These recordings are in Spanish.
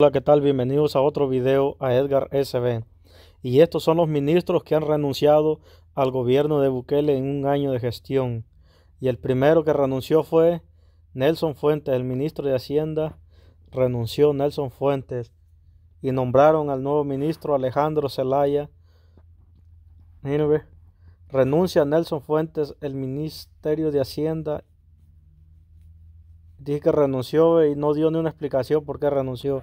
Hola, ¿qué tal? Bienvenidos a otro video a Edgar SB. Y estos son los ministros que han renunciado al gobierno de Bukele en un año de gestión. Y el primero que renunció fue Nelson Fuentes, el ministro de Hacienda. Renunció Nelson Fuentes y nombraron al nuevo ministro Alejandro Zelaya. Renuncia Nelson Fuentes el Ministerio de Hacienda dije que renunció y no dio ni una explicación por qué renunció.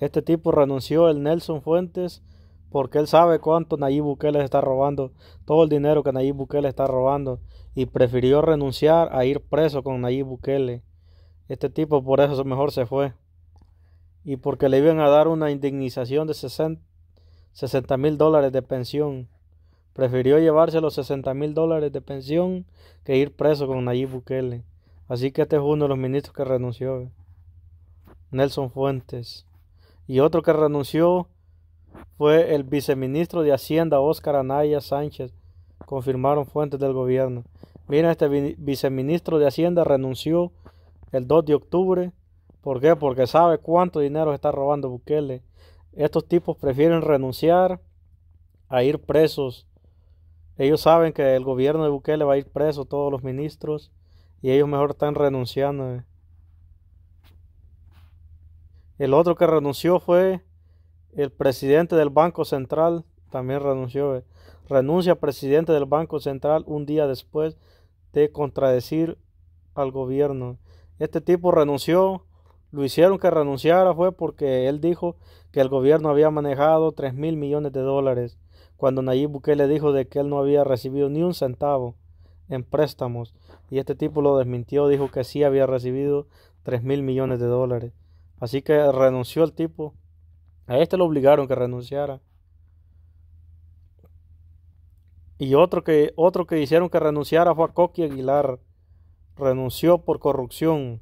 Este tipo renunció, el Nelson Fuentes, porque él sabe cuánto Nayib Bukele está robando, todo el dinero que Nayib Bukele está robando, y prefirió renunciar a ir preso con Nayib Bukele. Este tipo por eso mejor se fue. Y porque le iban a dar una indemnización de 60 mil dólares de pensión. Prefirió llevarse los 60 mil dólares de pensión que ir preso con Nayib Bukele. Así que este es uno de los ministros que renunció, Nelson Fuentes. Y otro que renunció fue el viceministro de Hacienda, Óscar Anaya Sánchez, confirmaron fuentes del gobierno. Mira, este viceministro de Hacienda renunció el 2 de octubre. ¿Por qué? Porque sabe cuánto dinero está robando Bukele. Estos tipos prefieren renunciar a ir presos. Ellos saben que el gobierno de Bukele va a ir preso, todos los ministros. Y ellos mejor están renunciando. Eh. El otro que renunció fue el presidente del Banco Central. También renunció. Eh. Renuncia presidente del Banco Central un día después de contradecir al gobierno. Este tipo renunció, lo hicieron que renunciara fue porque él dijo que el gobierno había manejado 3 mil millones de dólares, cuando Nayib Bukele dijo de que él no había recibido ni un centavo en préstamos y este tipo lo desmintió, dijo que sí había recibido 3 mil millones de dólares. Así que renunció el tipo. A este lo obligaron que renunciara. Y otro que, otro que hicieron que renunciara fue a Coqui Aguilar. Renunció por corrupción.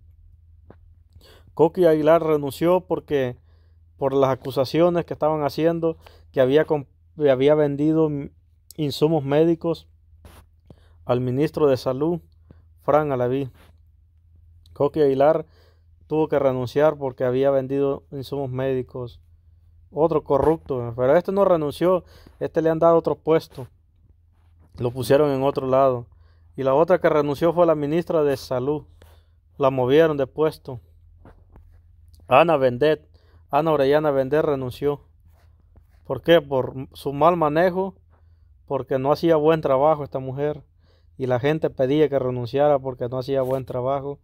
Coqui Aguilar renunció porque por las acusaciones que estaban haciendo que había, había vendido insumos médicos al ministro de Salud, Fran Alaví. Coqui Aguilar tuvo que renunciar porque había vendido insumos médicos. Otro corrupto, pero este no renunció, este le han dado otro puesto. Lo pusieron en otro lado. Y la otra que renunció fue la ministra de Salud. La movieron de puesto. Ana Vendet, Ana Orellana Vendet renunció. ¿Por qué? Por su mal manejo, porque no hacía buen trabajo esta mujer y la gente pedía que renunciara porque no hacía buen trabajo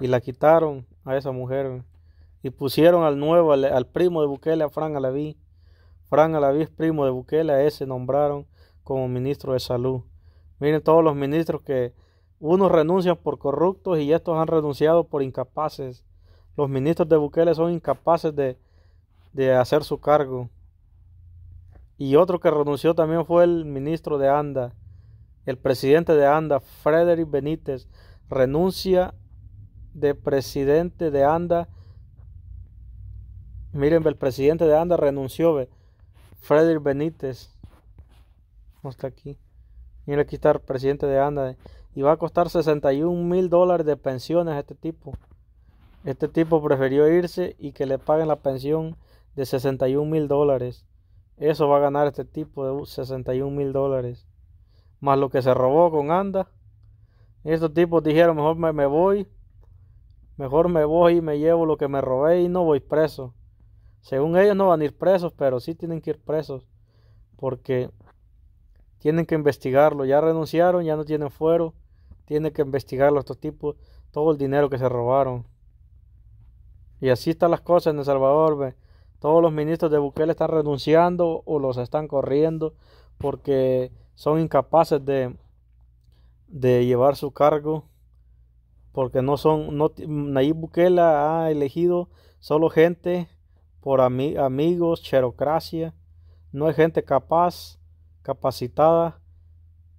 y la quitaron a esa mujer y pusieron al nuevo, al, primo de Bukele, a Fran Alaví. Fran Alaví es primo de Bukele, a ese nombraron como ministro de salud. Miren todos los ministros que unos renuncian por corruptos y estos han renunciado por incapaces. Los ministros de Bukele son incapaces de, de hacer su cargo. Y otro que renunció también fue el ministro de Anda, el presidente de ANDA, Frederick Benítez, renuncia de presidente de ANDA. Miren, el presidente de ANDA renunció, Frederick Benítez. está aquí. Miren, aquí está el presidente de ANDA. Y va a costar 61 mil dólares de pensiones a este tipo. Este tipo prefirió irse y que le paguen la pensión de 61 mil dólares. Eso va a ganar este tipo de 61 mil dólares más lo que se robó con Anda. Estos tipos dijeron, mejor me, me, voy, mejor me voy y me llevo lo que me robé y no voy preso. Según ellos no van a ir presos, pero sí tienen que ir presos, porque tienen que investigarlo. Ya renunciaron, ya no tienen fuero, tienen que investigarlo estos tipos, todo el dinero que se robaron. Y así están las cosas en El Salvador, ve. Todos los ministros de Bukele están renunciando o los están corriendo porque son incapaces de, de llevar su cargo porque no son, Nayib Bukele ha elegido solo gente por amigos, cherocracia, no hay gente capaz, capacitada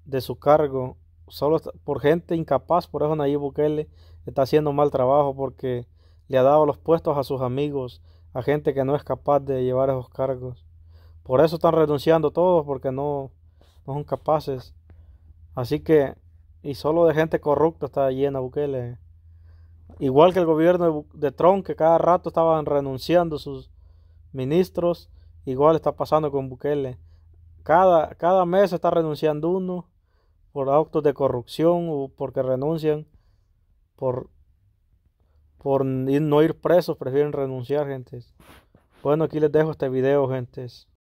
de su cargo, solo por gente incapaz, por eso Nayib Bukele está haciendo mal trabajo porque le ha dado los puestos a sus amigos, a gente que no es capaz de llevar esos cargos. Por eso están renunciando todos, porque no, son capaces. Así que, y solo de gente corrupta está llena Bukele. Igual que el gobierno de Tron, que cada rato estaban renunciando sus ministros, igual está pasando con Bukele. Cada, cada mes está renunciando uno por actos de corrupción o porque renuncian por, por no ir presos, prefieren renunciar, gentes. Bueno, aquí les dejo este video, gentes.